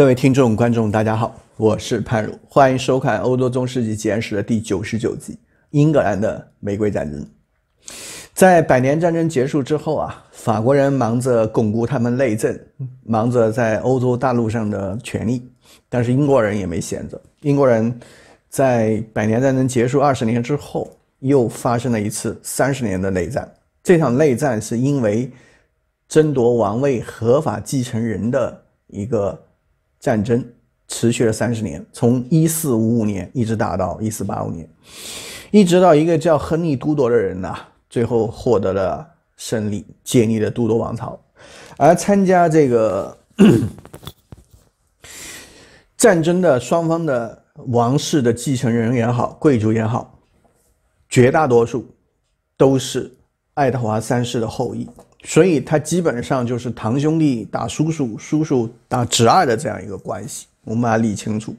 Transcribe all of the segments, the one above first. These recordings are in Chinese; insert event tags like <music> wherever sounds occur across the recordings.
各位听众、观众，大家好，我是潘如，欢迎收看《欧洲中世纪简史》的第九十九集《英格兰的玫瑰战争》。在百年战争结束之后啊，法国人忙着巩固他们内政，忙着在欧洲大陆上的权利，但是英国人也没闲着。英国人在百年战争结束二十年之后，又发生了一次三十年的内战。这场内战是因为争夺王位合法继承人的一个。战争持续了三十年，从一四五五年一直打到一四八五年，一直到一个叫亨利·都铎的人呐，最后获得了胜利，建立了都铎王朝。而参加这个 <coughs> 战争的双方的王室的继承人也好，贵族也好，绝大多数都是爱德华三世的后裔。所以，他基本上就是堂兄弟打叔叔，叔叔打侄儿的这样一个关系。我们把它理清楚。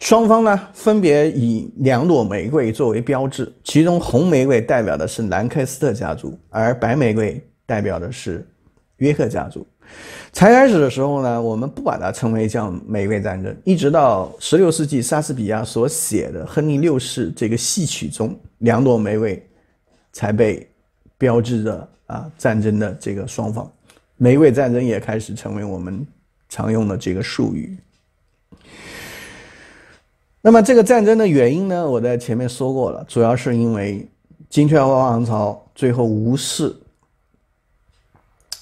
双方呢，分别以两朵玫瑰作为标志，其中红玫瑰代表的是兰开斯特家族，而白玫瑰代表的是约克家族。才开始的时候呢，我们不把它称为叫玫瑰战争，一直到16世纪莎士比亚所写的《亨利六世》这个戏曲中，两朵玫瑰才被标志着。啊，战争的这个双方，玫瑰战争也开始成为我们常用的这个术语。那么，这个战争的原因呢？我在前面说过了，主要是因为金雀花王朝最后无视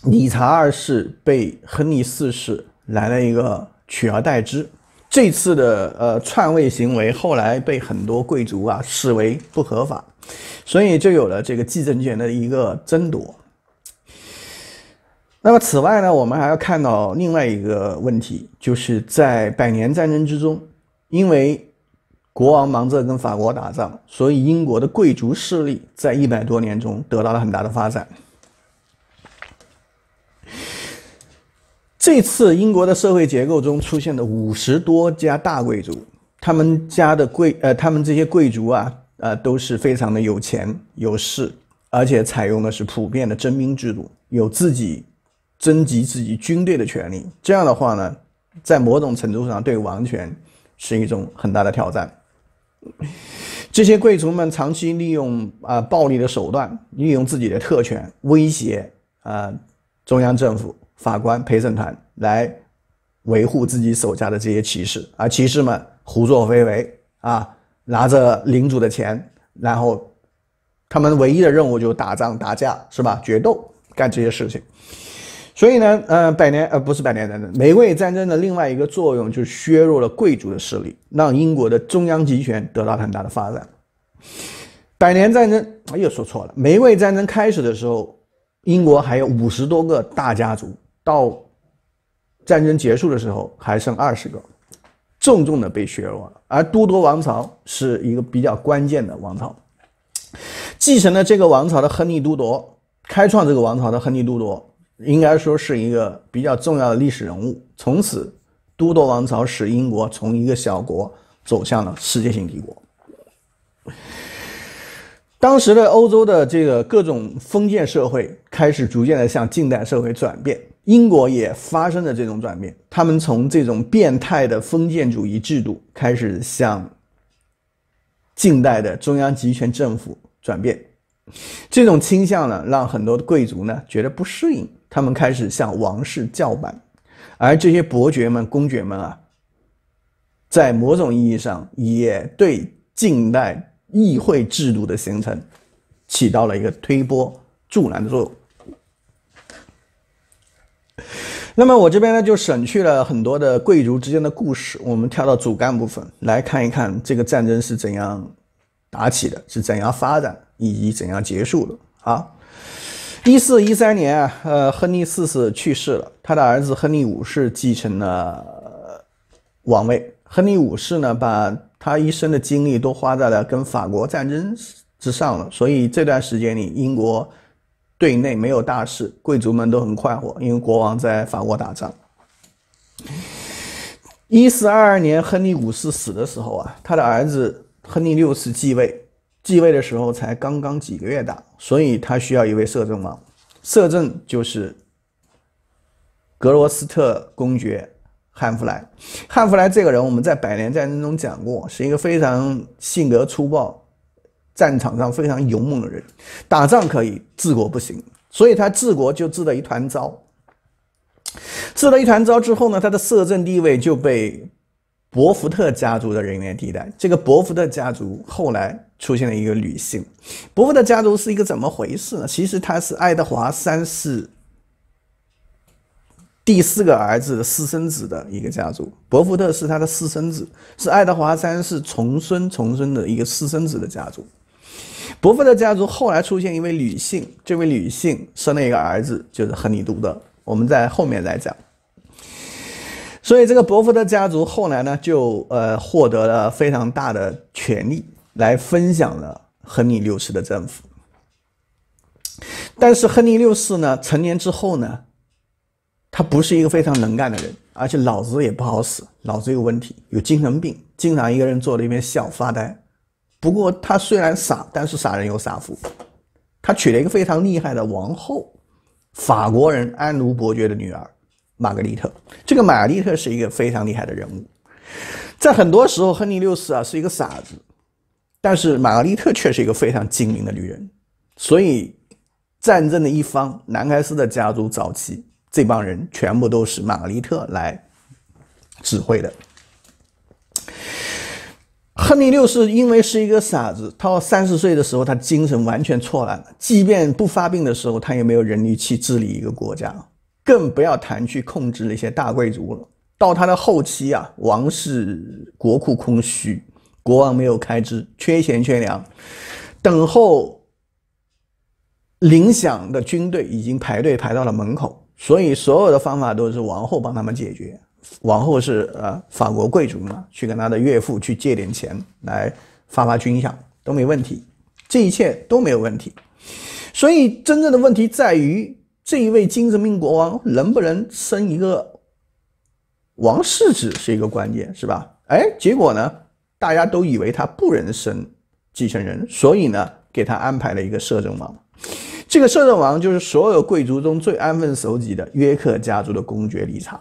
理查二世被亨利四世来了一个取而代之。这次的呃篡位行为后来被很多贵族啊视为不合法，所以就有了这个继承权的一个争夺。那么此外呢，我们还要看到另外一个问题，就是在百年战争之中，因为国王忙着跟法国打仗，所以英国的贵族势力在一百多年中得到了很大的发展。这次英国的社会结构中出现的五十多家大贵族，他们家的贵呃，他们这些贵族啊，呃，都是非常的有钱有势，而且采用的是普遍的征兵制度，有自己征集自己军队的权利。这样的话呢，在某种程度上对王权是一种很大的挑战。这些贵族们长期利用啊暴力的手段，利用自己的特权威胁啊中央政府。法官陪审团来维护自己手下的这些骑士啊，骑士们胡作非为啊，拿着领主的钱，然后他们唯一的任务就是打仗打架是吧？决斗干这些事情。所以呢，呃，百年呃不是百年战争，玫瑰战争的另外一个作用就是削弱了贵族的势力，让英国的中央集权得到很大的发展。百年战争啊，又说错了，玫瑰战争开始的时候，英国还有五十多个大家族。到战争结束的时候，还剩二十个，重重的被削弱。而都铎王朝是一个比较关键的王朝，继承了这个王朝的亨利都铎，开创这个王朝的亨利都铎，应该说是一个比较重要的历史人物。从此，都铎王朝使英国从一个小国走向了世界性帝国。当时的欧洲的这个各种封建社会开始逐渐的向近代社会转变。英国也发生了这种转变，他们从这种变态的封建主义制度开始向近代的中央集权政府转变，这种倾向呢，让很多贵族呢觉得不适应，他们开始向王室叫板，而这些伯爵们、公爵们啊，在某种意义上也对近代议会制度的形成起到了一个推波助澜的作用。<laughs> 那么我这边呢就省去了很多的贵族之间的故事，我们跳到主干部分来看一看这个战争是怎样打起的，是怎样发展以及怎样结束的啊。一四一三年啊，呃，亨利四世去世了，他的儿子亨利五世继承了王位。亨利五世呢，把他一生的精力都花在了跟法国战争之上了，所以这段时间里，英国。对内没有大事，贵族们都很快活，因为国王在法国打仗。一四二二年，亨利五世死的时候啊，他的儿子亨利六世继位，继位的时候才刚刚几个月大，所以他需要一位摄政王，摄政就是格罗斯特公爵汉弗莱。汉弗莱这个人，我们在百年战争中讲过，是一个非常性格粗暴。战场上非常勇猛的人，打仗可以，治国不行，所以他治国就治了一团糟。治了一团糟之后呢，他的摄政地位就被伯福特家族的人员替代。这个伯福特家族后来出现了一个女性。伯福特家族是一个怎么回事呢？其实他是爱德华三世第四个儿子的私生子的一个家族。伯福特是他的私生子，是爱德华三世重孙重孙的一个私生子的家族。伯福的家族后来出现一位女性，这位女性生了一个儿子，就是亨利杜的。我们在后面再讲。所以这个伯福的家族后来呢，就呃获得了非常大的权力，来分享了亨利六世的政府。但是亨利六世呢，成年之后呢，他不是一个非常能干的人，而且脑子也不好使，脑子有问题，有精神病，经常一个人坐在一边笑发呆。不过他虽然傻，但是傻人有傻福。他娶了一个非常厉害的王后，法国人安卢伯爵的女儿玛格丽特。这个玛格丽特是一个非常厉害的人物。在很多时候，亨利六世啊是一个傻子，但是玛格丽特却是一个非常精明的女人。所以战争的一方，南开斯的家族早期这帮人全部都是玛格丽特来指挥的。亨利六世因为是一个傻子，他三十岁的时候，他精神完全错乱了。即便不发病的时候，他也没有人力去治理一个国家，更不要谈去控制那些大贵族了。到他的后期啊，王室国库空虚，国王没有开支，缺钱缺粮，等候铃响的军队已经排队排到了门口，所以所有的方法都是王后帮他们解决。往后是呃，法国贵族嘛，去跟他的岳父去借点钱来发发军饷都没问题，这一切都没有问题。所以真正的问题在于这一位精神病国王能不能生一个王室子是一个关键，是吧？哎，结果呢，大家都以为他不能生继承人，所以呢，给他安排了一个摄政王。这个摄政王就是所有贵族中最安分守己的约克家族的公爵理查。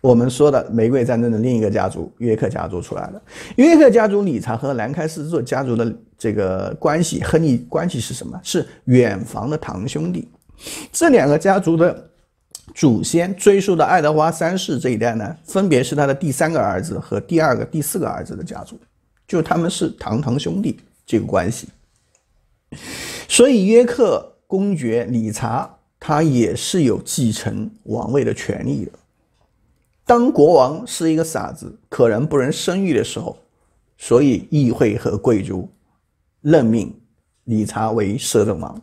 我们说的玫瑰战争的另一个家族约克家族出来的约克家族理查和兰开斯特家族的这个关系和你关系是什么？是远房的堂兄弟。这两个家族的祖先追溯到爱德华三世这一代呢，分别是他的第三个儿子和第二个、第四个儿子的家族，就他们是堂堂兄弟这个关系。所以约克公爵理查他也是有继承王位的权利的。当国王是一个傻子，可能不能生育的时候，所以议会和贵族任命理查为摄政王，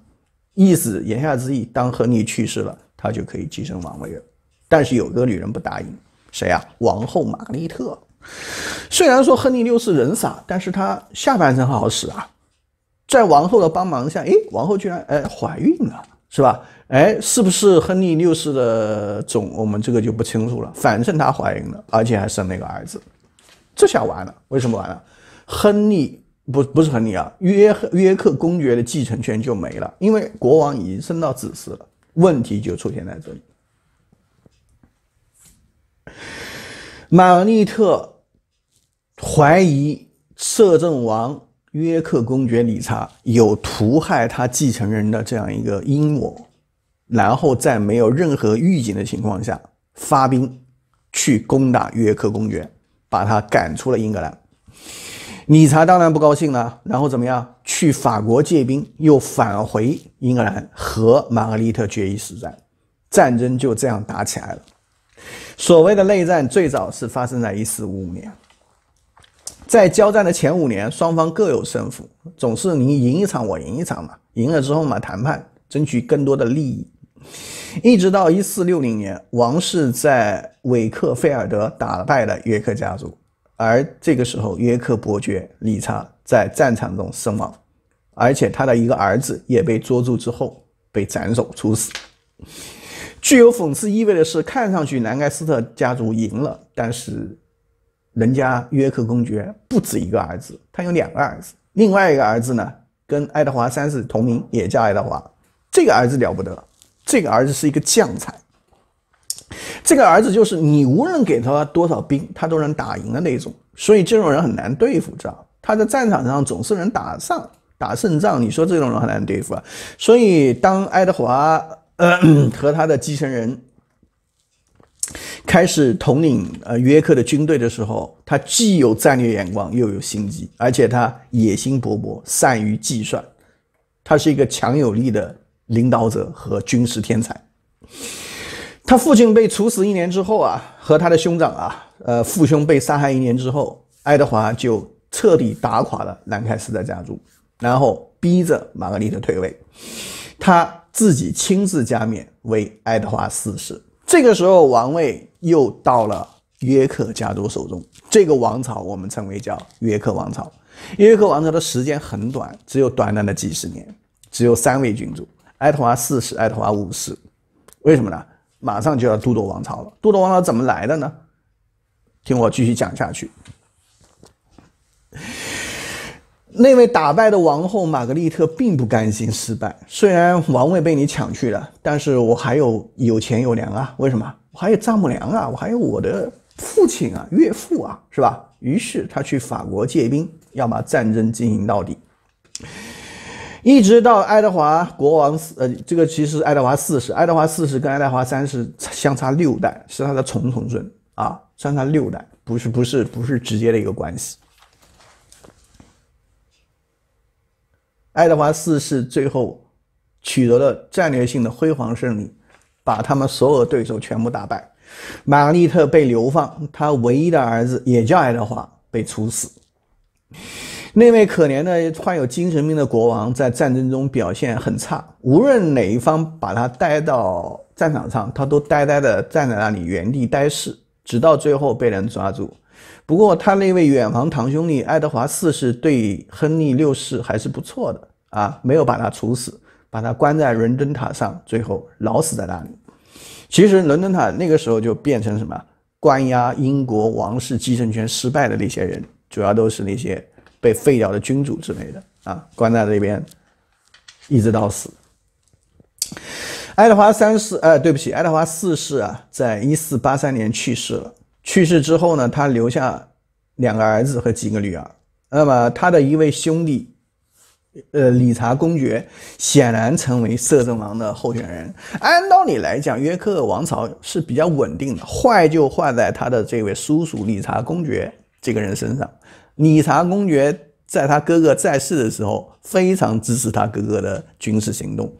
意思言下之意，当亨利去世了，他就可以继承王位了。但是有个女人不答应，谁啊？王后玛格丽特。虽然说亨利六世人傻，但是他下半身好使啊，在王后的帮忙下，哎，王后居然诶怀孕了。是吧？哎，是不是亨利六世的种？我们这个就不清楚了。反正她怀孕了，而且还生了一个儿子，这下完了。为什么完了？亨利不不是亨利啊，约约克公爵的继承权就没了，因为国王已经生到子嗣了。问题就出现在这里。玛格丽特怀疑摄政王。约克公爵理查有图害他继承人的这样一个阴谋，然后在没有任何预警的情况下发兵去攻打约克公爵，把他赶出了英格兰。理查当然不高兴了，然后怎么样？去法国借兵，又返回英格兰和玛格丽特决一死战，战争就这样打起来了。所谓的内战最早是发生在一四五五年。在交战的前五年，双方各有胜负，总是你赢一场我赢一场嘛，赢了之后嘛，谈判争取更多的利益，一直到一四六零年，王室在韦克菲尔德打败了约克家族，而这个时候约克伯爵理查在战场中身亡，而且他的一个儿子也被捉住之后被斩首处死。具有讽刺意味的是，看上去南盖斯特家族赢了，但是。人家约克公爵不止一个儿子，他有两个儿子。另外一个儿子呢，跟爱德华三世同名，也叫爱德华。这个儿子了不得，这个儿子是一个将才。这个儿子就是你无论给他多少兵，他都能打赢的那种。所以这种人很难对付，知道吧？他在战场上总是能打上打胜仗。你说这种人很难对付啊？所以当爱德华呃和他的继承人。开始统领呃约克的军队的时候，他既有战略眼光，又有心机，而且他野心勃勃，善于计算，他是一个强有力的领导者和军事天才。他父亲被处死一年之后啊，和他的兄长啊，呃父兄被杀害一年之后，爱德华就彻底打垮了兰开斯特家族，然后逼着玛格丽特退位，他自己亲自加冕为爱德华四世。这个时候王位。又到了约克家族手中，这个王朝我们称为叫约克王朝。约克王朝的时间很短，只有短短的几十年，只有三位君主：爱德华四世、爱德华五世。为什么呢？马上就要都铎王朝了。都铎王朝怎么来的呢？听我继续讲下去。那位打败的王后玛格丽特并不甘心失败，虽然王位被你抢去了，但是我还有有钱有粮啊！为什么？还有丈母娘啊，我还有我的父亲啊，岳父啊，是吧？于是他去法国借兵，要把战争进行到底，一直到爱德华国王四，呃，这个其实爱德华四世，爱德华四世跟爱德华三世相差六代，是他的从重孙啊，相差六代，不是不是不是直接的一个关系。爱德华四世最后取得了战略性的辉煌胜利。把他们所有对手全部打败，玛格丽特被流放，他唯一的儿子也叫爱德华被处死。那位可怜的患有精神病的国王在战争中表现很差，无论哪一方把他带到战场上，他都呆呆地站在那里，原地呆视，直到最后被人抓住。不过他那位远房堂兄弟爱德华四世对亨利六世还是不错的啊，没有把他处死。把他关在伦敦塔上，最后老死在那里。其实伦敦塔那个时候就变成什么？关押英国王室继承权失败的那些人，主要都是那些被废掉的君主之类的啊，关在这边，一直到死。爱德华三世，呃，对不起，爱德华四世啊，在一四八三年去世了。去世之后呢，他留下两个儿子和几个女儿。那么他的一位兄弟。呃，理查公爵显然成为摄政王的候选人。按道理来讲，约克王朝是比较稳定的，坏就坏在他的这位叔叔理查公爵这个人身上。理查公爵在他哥哥在世的时候，非常支持他哥哥的军事行动，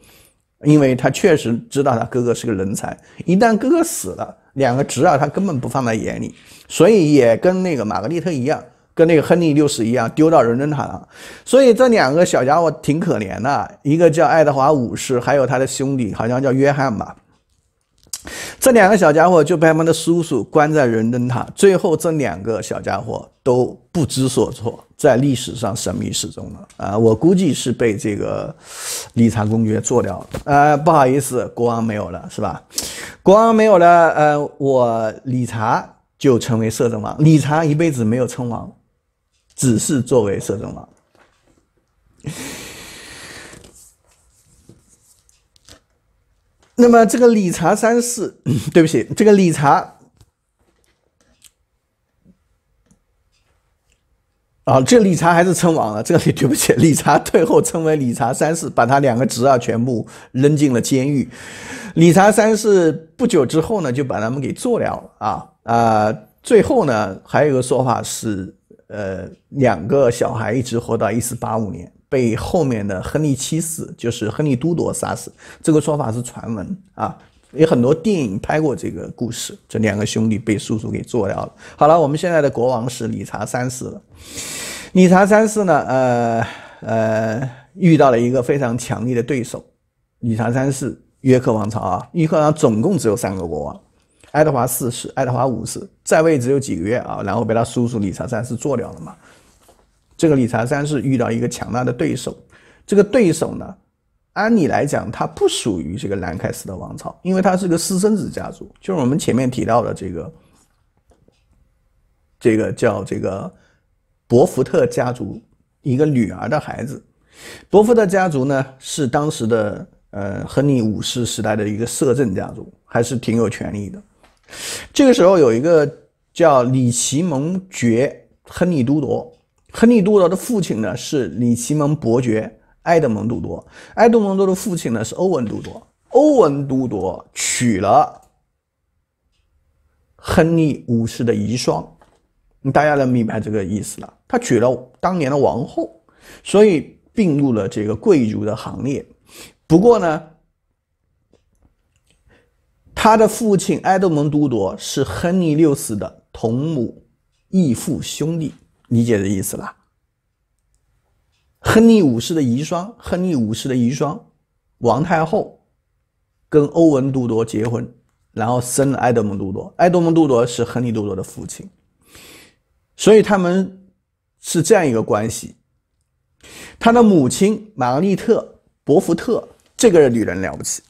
因为他确实知道他哥哥是个人才。一旦哥哥死了，两个侄儿他根本不放在眼里，所以也跟那个玛格丽特一样。跟那个亨利六世一样丢到伦敦塔了，所以这两个小家伙挺可怜的。一个叫爱德华五世，还有他的兄弟，好像叫约翰吧。这两个小家伙就被他们的叔叔关在伦敦塔，最后这两个小家伙都不知所措，在历史上神秘失踪了。啊，我估计是被这个理查公爵做掉了。呃，不好意思，国王没有了，是吧？国王没有了，呃，我理查就成为摄政王。理查一辈子没有称王。只是作为摄政王。那么这个理查三世，<clears throat> 对不起，这个理查啊，这理查还是称王了。这里 <laughs> 对不起，理查退后，称为理查三世，把他两个侄儿全部扔进了监狱。理查三世不久之后呢，就把他们给做掉了啊啊！最后呢，还有一个说法是。呃，两个小孩一直活到一四八五年，被后面的亨利七世，就是亨利都铎杀死。这个说法是传闻啊，有很多电影拍过这个故事。这两个兄弟被叔叔给做掉了。好了，我们现在的国王是理查三世了。理查三世呢，呃呃，遇到了一个非常强力的对手，理查三世约克王朝啊，约克王朝总共只有三个国王。爱德华四世、爱德华五世在位只有几个月啊，然后被他叔叔理查三世做掉了嘛。这个理查三世遇到一个强大的对手，这个对手呢，按理来讲他不属于这个兰开斯特王朝，因为他是个私生子家族，就是我们前面提到的这个，这个叫这个伯福特家族一个女儿的孩子。伯福特家族呢是当时的呃亨利五世时代的一个摄政家族，还是挺有权力的。这个时候有一个叫李奇蒙爵亨利·都铎，亨利·都铎的父亲呢是李奇蒙伯爵埃德蒙·都铎，埃德蒙·都的父亲呢是欧文·都铎，欧文·都铎娶了亨利五世的遗孀，大家能明白这个意思了。他娶了当年的王后，所以并入了这个贵族的行列。不过呢。他的父亲埃德蒙·都铎是亨利六世的同母异父兄弟，理解这意思了？亨利五世的遗孀，亨利五世的遗孀，王太后跟欧文·都铎结婚，然后生了埃德蒙·都铎。埃德蒙·都铎是亨利都铎的父亲，所以他们是这样一个关系。他的母亲玛格丽特·博福特，这个女人了不起。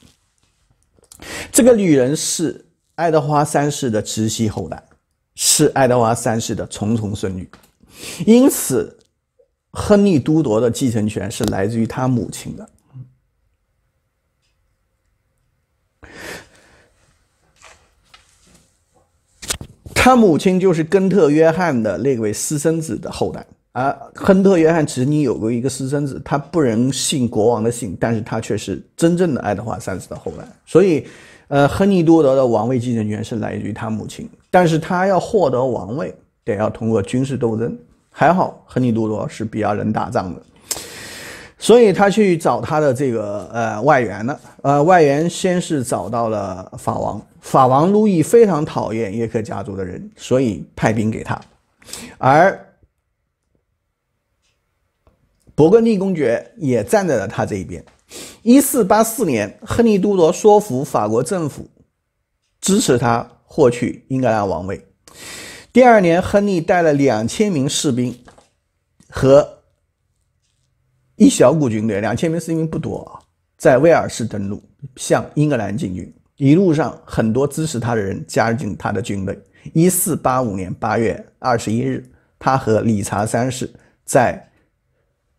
这个女人是爱德华三世的直系后代，是爱德华三世的重重孙女，因此，亨利都铎的继承权是来自于他母亲的。他母亲就是根特约翰的那位私生子的后代。啊，亨特·约翰·吉尼有过一个私生子，他不能姓国王的姓，但是他却是真正的爱德华三世的后代。所以，呃，亨利·多德的王位继承权是来自于他母亲，但是他要获得王位，得要通过军事斗争。还好，亨利·多德是比较能打仗的，所以他去找他的这个呃外援了。呃，外援先是找到了法王，法王路易非常讨厌叶克家族的人，所以派兵给他，而。勃艮第公爵也站在了他这一边。一四八四年，亨利·都铎说服法国政府支持他获取英格兰王位。第二年，亨利带了两千名士兵和一小股军队，两千名士兵不多啊，在威尔士登陆，向英格兰进军。一路上，很多支持他的人加入他的军队。一四八五年八月二十一日，他和理查三世在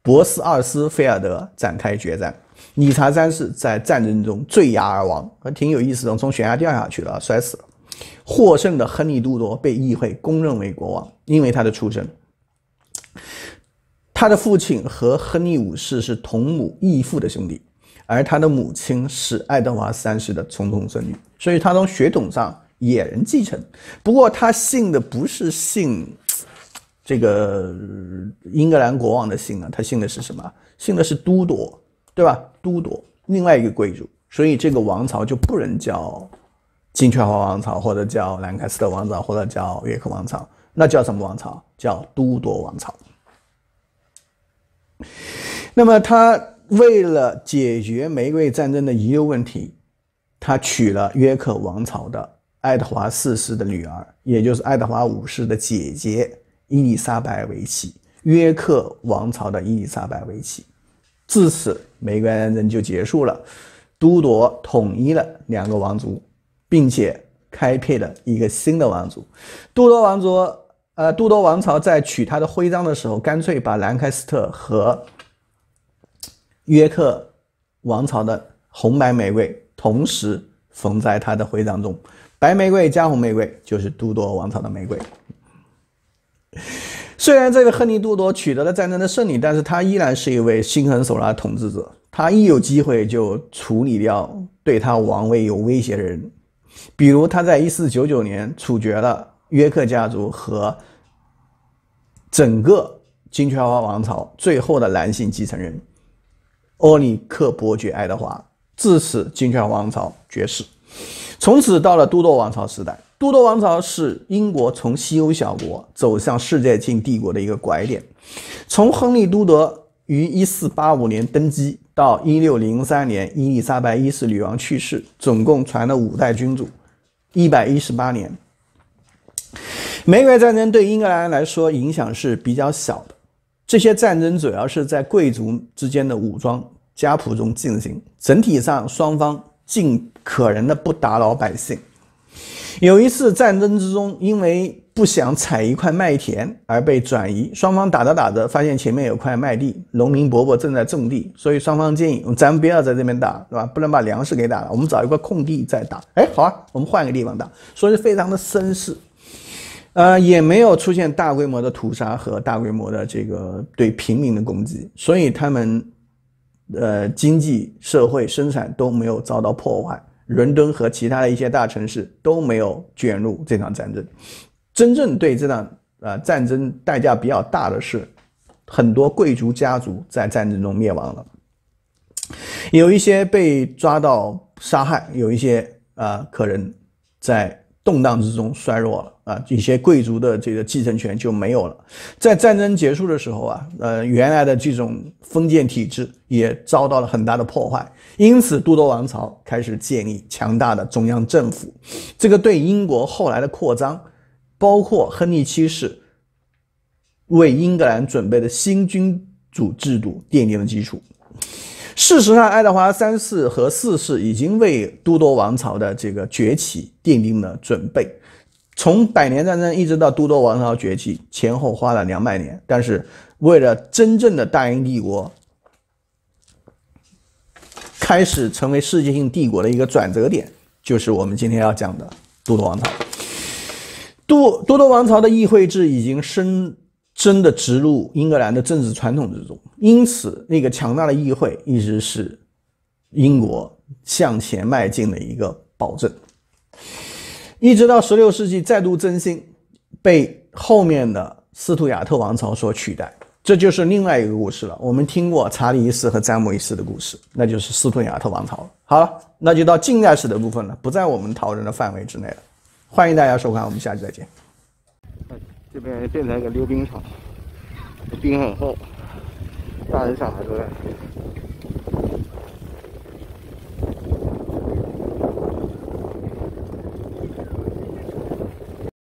博斯二斯菲尔德展开决战，理查三世在战争中坠崖而亡，还挺有意思的，从悬崖掉下去了，摔死了。获胜的亨利杜多被议会公认为国王，因为他的出身，他的父亲和亨利五世是同母异父的兄弟，而他的母亲是爱德华三世的从同孙女，所以他从血统上也能继承。不过他姓的不是姓。这个英格兰国王的姓呢？他姓的是什么？姓的是都铎，对吧？都铎，另外一个贵族，所以这个王朝就不能叫金雀花王朝，或者叫兰开斯特王朝，或者叫约克王朝，那叫什么王朝？叫都铎王朝。那么他为了解决玫瑰战争的遗留问题，他娶了约克王朝的爱德华四世的女儿，也就是爱德华五世的姐姐。伊丽莎白为妻，约克王朝的伊丽莎白为妻，自此玫瑰战争就结束了。都铎统一了两个王族，并且开辟了一个新的王族。都铎王族，呃，都铎王朝在取他的徽章的时候，干脆把兰开斯特和约克王朝的红白玫瑰同时缝在他的徽章中，白玫瑰加红玫瑰就是都铎王朝的玫瑰。<laughs> 虽然这位亨利·都铎取得了战争的胜利，但是他依然是一位心狠手辣的统治者。他一有机会就处理掉对他王位有威胁的人，比如他在1499年处决了约克家族和整个金雀花王朝最后的男性继承人——欧里克伯爵爱德华。自此，金雀王朝绝嗣，从此到了都铎王朝时代。都铎王朝是英国从西欧小国走向世界性帝国的一个拐点。从亨利都铎于1485年登基到1603年伊丽莎白一世女王去世，总共传了五代君主，118年。玫瑰战争对英格兰来说影响是比较小的。这些战争主要是在贵族之间的武装家谱中进行，整体上双方尽可能的不打扰百姓。有一次战争之中，因为不想踩一块麦田而被转移。双方打着打着，发现前面有块麦地，农民伯伯正在种地，所以双方建议，咱们不要在这边打，是吧？不能把粮食给打了，我们找一块空地再打。哎，好啊，我们换个地方打。所以非常的绅士，呃，也没有出现大规模的屠杀和大规模的这个对平民的攻击，所以他们，呃，经济社会生产都没有遭到破坏。伦敦和其他的一些大城市都没有卷入这场战争。真正对这场啊战争代价比较大的是，很多贵族家族在战争中灭亡了，有一些被抓到杀害，有一些啊可能在。动荡之中衰弱了啊，一些贵族的这个继承权就没有了。在战争结束的时候啊，呃，原来的这种封建体制也遭到了很大的破坏，因此都铎王朝开始建立强大的中央政府，这个对英国后来的扩张，包括亨利七世为英格兰准备的新君主制度奠定了基础。事实上，爱德华三世和四世已经为都铎王朝的这个崛起奠定了准备。从百年战争一直到都铎王朝崛起，前后花了两百年。但是，为了真正的大英帝国开始成为世界性帝国的一个转折点，就是我们今天要讲的都铎王朝。都都铎王朝的议会制已经深真的植入英格兰的政治传统之中。因此，那个强大的议会一直是英国向前迈进的一个保证，一直到十六世纪再度振兴，被后面的斯图亚特王朝所取代。这就是另外一个故事了。我们听过查理一世和詹姆一世的故事，那就是斯图亚特王朝。好，了，那就到近代史的部分了，不在我们讨论的范围之内了。欢迎大家收看，我们下期再见。这边变成一个溜冰场，冰很厚。大人小孩都在。